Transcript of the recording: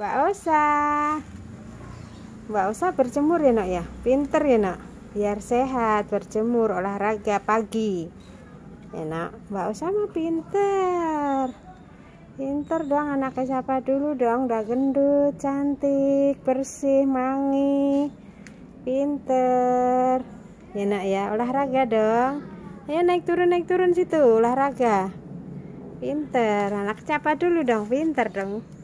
Mbak Osa Mbak Osa berjemur ya nak ya pinter ya nak biar sehat berjemur olahraga pagi enak ya, Mbak Osa mah pinter pinter dong anaknya siapa dulu dong udah gendut cantik bersih mangi pinter ya nak ya olahraga dong ayo naik turun naik turun situ olahraga pinter anak siapa dulu dong pinter dong